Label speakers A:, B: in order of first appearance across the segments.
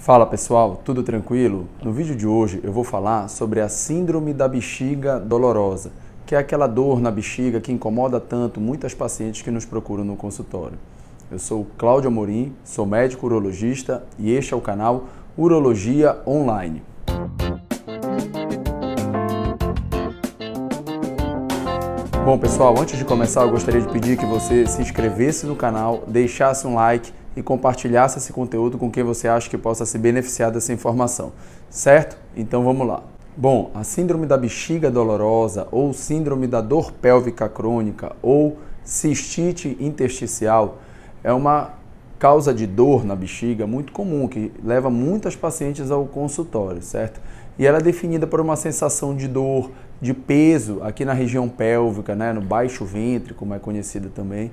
A: Fala pessoal, tudo tranquilo? No vídeo de hoje eu vou falar sobre a síndrome da bexiga dolorosa, que é aquela dor na bexiga que incomoda tanto muitas pacientes que nos procuram no consultório. Eu sou Cláudio Amorim, sou médico urologista e este é o canal Urologia Online. Bom pessoal, antes de começar eu gostaria de pedir que você se inscrevesse no canal, deixasse um like e compartilhasse esse conteúdo com quem você acha que possa se beneficiar dessa informação, certo? Então vamos lá. Bom, a síndrome da bexiga dolorosa ou síndrome da dor pélvica crônica ou cistite intersticial é uma causa de dor na bexiga muito comum que leva muitas pacientes ao consultório, certo? E ela é definida por uma sensação de dor, de peso aqui na região pélvica, né, no baixo ventre, como é conhecida também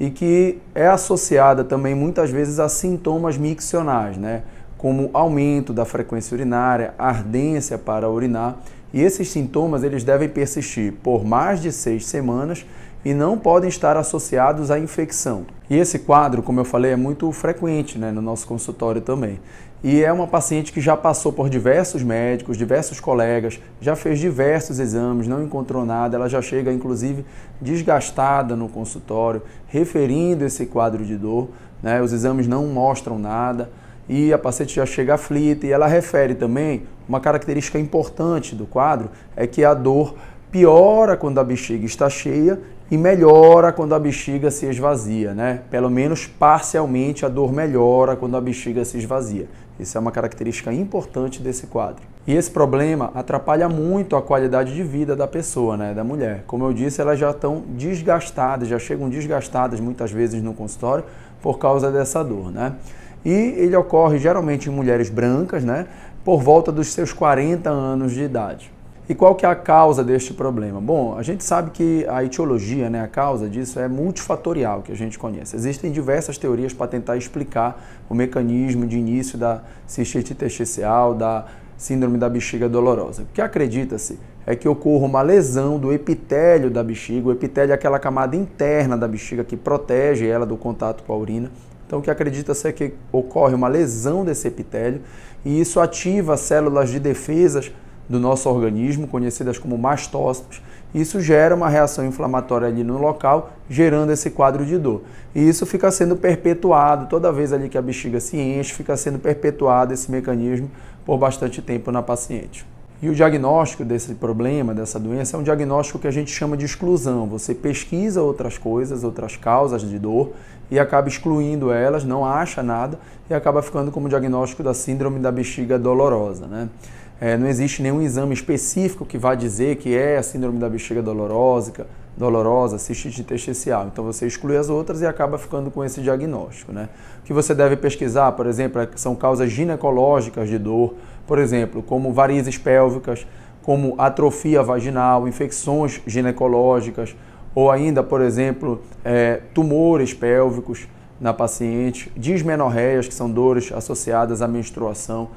A: e que é associada também muitas vezes a sintomas miccionais, né? como aumento da frequência urinária, ardência para urinar. E esses sintomas eles devem persistir por mais de seis semanas e não podem estar associados à infecção. E esse quadro, como eu falei, é muito frequente né, no nosso consultório também. E é uma paciente que já passou por diversos médicos, diversos colegas, já fez diversos exames, não encontrou nada, ela já chega inclusive desgastada no consultório, referindo esse quadro de dor, né? os exames não mostram nada e a paciente já chega aflita e ela refere também uma característica importante do quadro é que a dor piora quando a bexiga está cheia e melhora quando a bexiga se esvazia, né? Pelo menos parcialmente a dor melhora quando a bexiga se esvazia. Isso é uma característica importante desse quadro. E esse problema atrapalha muito a qualidade de vida da pessoa, né, da mulher. Como eu disse, elas já estão desgastadas, já chegam desgastadas muitas vezes no consultório por causa dessa dor, né? E ele ocorre geralmente em mulheres brancas, né, por volta dos seus 40 anos de idade. E qual que é a causa deste problema? Bom, a gente sabe que a etiologia, né, a causa disso é multifatorial, que a gente conhece. Existem diversas teorias para tentar explicar o mecanismo de início da cistite intersticial, da síndrome da bexiga dolorosa. O que acredita-se é que ocorra uma lesão do epitélio da bexiga. O epitélio é aquela camada interna da bexiga que protege ela do contato com a urina. Então, o que acredita-se é que ocorre uma lesão desse epitélio e isso ativa células de defesas do nosso organismo, conhecidas como mastócitos. Isso gera uma reação inflamatória ali no local, gerando esse quadro de dor. E isso fica sendo perpetuado, toda vez ali que a bexiga se enche, fica sendo perpetuado esse mecanismo por bastante tempo na paciente. E o diagnóstico desse problema, dessa doença, é um diagnóstico que a gente chama de exclusão. Você pesquisa outras coisas, outras causas de dor e acaba excluindo elas, não acha nada e acaba ficando como diagnóstico da síndrome da bexiga dolorosa, né? É, não existe nenhum exame específico que vá dizer que é a síndrome da bexiga dolorosa, dolorosa, cistite intersticial. Então você exclui as outras e acaba ficando com esse diagnóstico. Né? O que você deve pesquisar, por exemplo, é são causas ginecológicas de dor, por exemplo, como varizes pélvicas, como atrofia vaginal, infecções ginecológicas, ou ainda, por exemplo, é, tumores pélvicos na paciente, dismenorreias, que são dores associadas à menstruação.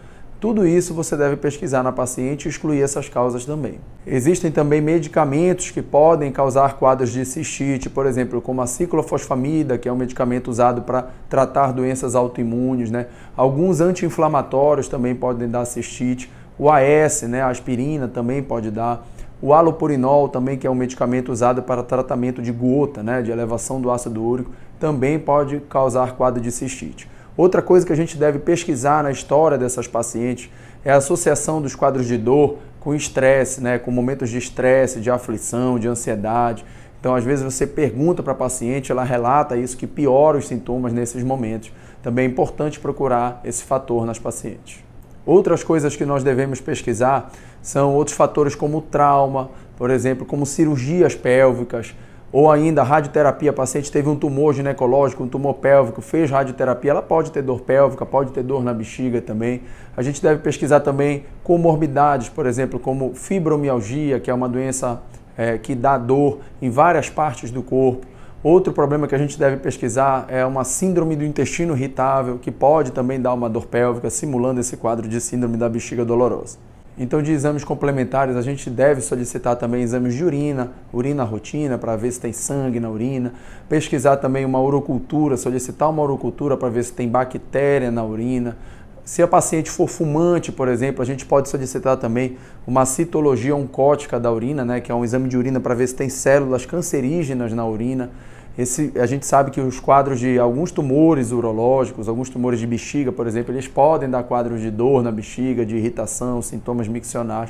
A: Tudo isso você deve pesquisar na paciente e excluir essas causas também. Existem também medicamentos que podem causar quadros de cistite, por exemplo, como a ciclofosfamida, que é um medicamento usado para tratar doenças autoimunes, né? Alguns anti-inflamatórios também podem dar cistite. O AS, né, a aspirina também pode dar. O alopurinol também, que é um medicamento usado para tratamento de gota, né, de elevação do ácido úrico, também pode causar quadro de cistite. Outra coisa que a gente deve pesquisar na história dessas pacientes é a associação dos quadros de dor com estresse, né, com momentos de estresse, de aflição, de ansiedade. Então, às vezes você pergunta para a paciente, ela relata isso que piora os sintomas nesses momentos. Também é importante procurar esse fator nas pacientes. Outras coisas que nós devemos pesquisar são outros fatores como trauma, por exemplo, como cirurgias pélvicas, ou ainda radioterapia, a paciente teve um tumor ginecológico, um tumor pélvico, fez radioterapia, ela pode ter dor pélvica, pode ter dor na bexiga também. A gente deve pesquisar também comorbidades, por exemplo, como fibromialgia, que é uma doença é, que dá dor em várias partes do corpo. Outro problema que a gente deve pesquisar é uma síndrome do intestino irritável, que pode também dar uma dor pélvica, simulando esse quadro de síndrome da bexiga dolorosa. Então, de exames complementares, a gente deve solicitar também exames de urina, urina rotina, para ver se tem sangue na urina, pesquisar também uma urocultura, solicitar uma urocultura para ver se tem bactéria na urina. Se a paciente for fumante, por exemplo, a gente pode solicitar também uma citologia oncótica da urina, né, que é um exame de urina para ver se tem células cancerígenas na urina. Esse, a gente sabe que os quadros de alguns tumores urológicos, alguns tumores de bexiga, por exemplo, eles podem dar quadros de dor na bexiga, de irritação, sintomas miccionais.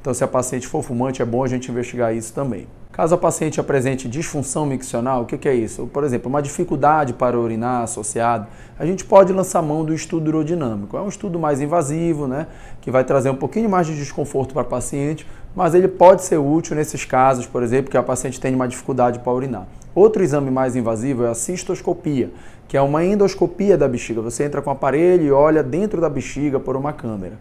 A: Então, se a paciente for fumante, é bom a gente investigar isso também. Caso a paciente apresente disfunção miccional, o que, é isso? Por exemplo, uma dificuldade para urinar associado, a gente pode lançar mão do estudo urodinâmico. É um estudo mais invasivo, né? Que vai trazer um pouquinho mais de desconforto para a paciente, mas ele pode ser útil nesses casos, por exemplo, que a paciente tem uma dificuldade para urinar. Outro exame mais invasivo é a cistoscopia, que é uma endoscopia da bexiga. Você entra com o aparelho e olha dentro da bexiga por uma câmera.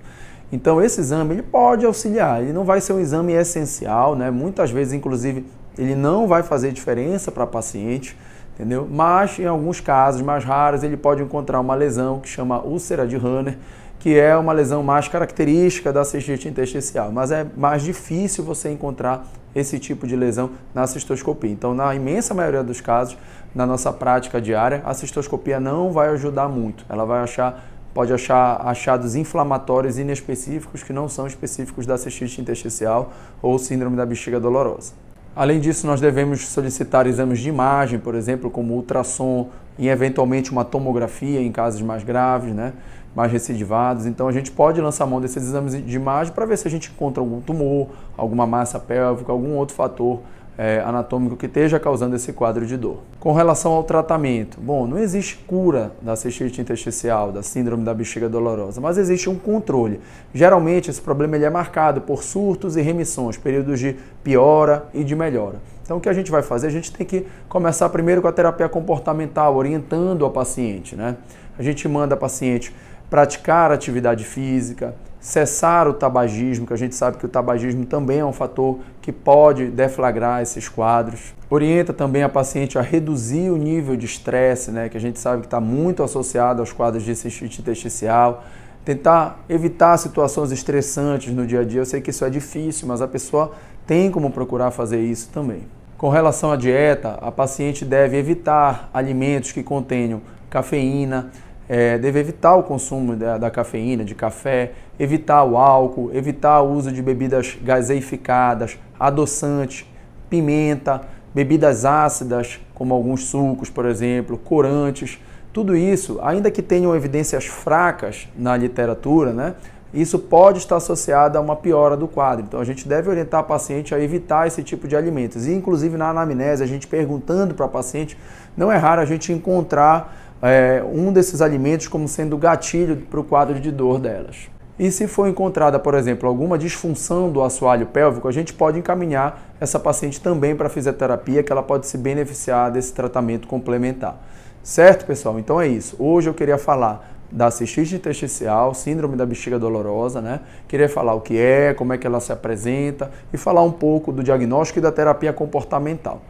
A: Então esse exame ele pode auxiliar, ele não vai ser um exame essencial, né? Muitas vezes, inclusive, ele não vai fazer diferença para paciente, entendeu? Mas em alguns casos mais raros ele pode encontrar uma lesão que chama úlcera de Hunter, que é uma lesão mais característica da cistite intersticial, mas é mais difícil você encontrar esse tipo de lesão na cistoscopia. Então, na imensa maioria dos casos, na nossa prática diária, a cistoscopia não vai ajudar muito. Ela vai achar pode achar achados inflamatórios inespecíficos que não são específicos da cistite intersticial ou síndrome da bexiga dolorosa. Além disso, nós devemos solicitar exames de imagem, por exemplo, como ultrassom e eventualmente uma tomografia em casos mais graves, né? mais recidivados. Então a gente pode lançar mão desses exames de imagem para ver se a gente encontra algum tumor, alguma massa pélvica, algum outro fator é, anatômico que esteja causando esse quadro de dor. Com relação ao tratamento, bom, não existe cura da cistite intersticial, da síndrome da bexiga dolorosa, mas existe um controle. Geralmente esse problema ele é marcado por surtos e remissões, períodos de piora e de melhora. Então, o que a gente vai fazer? A gente tem que começar primeiro com a terapia comportamental, orientando a paciente. Né? A gente manda a paciente praticar atividade física, cessar o tabagismo, que a gente sabe que o tabagismo também é um fator que pode deflagrar esses quadros. Orienta também a paciente a reduzir o nível de estresse, né, que a gente sabe que está muito associado aos quadros de cistite intersticial. Tentar evitar situações estressantes no dia a dia. Eu sei que isso é difícil, mas a pessoa tem como procurar fazer isso também. Com relação à dieta, a paciente deve evitar alimentos que contenham cafeína, é, deve evitar o consumo da, da, cafeína, de café, evitar o álcool, evitar o uso de bebidas gaseificadas, adoçantes, pimenta, bebidas ácidas, como alguns sucos, por exemplo, corantes. Tudo isso, ainda que tenham evidências fracas na literatura, né, isso pode estar associado a uma piora do quadro. Então a gente deve orientar a paciente a evitar esse tipo de alimentos. E inclusive na anamnese, a gente perguntando para a paciente, não é raro a gente encontrar é, um desses alimentos como sendo gatilho para o quadro de dor delas. E se for encontrada, por exemplo, alguma disfunção do assoalho pélvico, a gente pode encaminhar essa paciente também para fisioterapia, que ela pode se beneficiar desse tratamento complementar. Certo, pessoal? Então é isso. Hoje eu queria falar da cistite intersticial, síndrome da bexiga dolorosa, né? Queria falar o que é, como é que ela se apresenta e falar um pouco do diagnóstico e da terapia comportamental.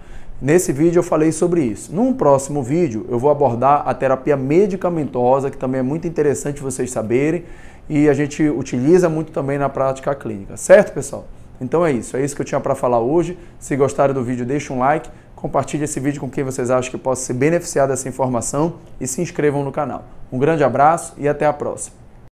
A: Nesse vídeo eu falei sobre isso. Num próximo vídeo eu vou abordar a terapia medicamentosa, que também é muito interessante vocês saberem e a gente utiliza muito também na prática clínica, certo, pessoal? Então é isso, é isso que eu tinha para falar hoje. Se gostaram do vídeo, deixe um like, compartilhe esse vídeo com quem vocês acham que possa se beneficiar dessa informação e se inscrevam no canal. Um grande abraço e até a próxima.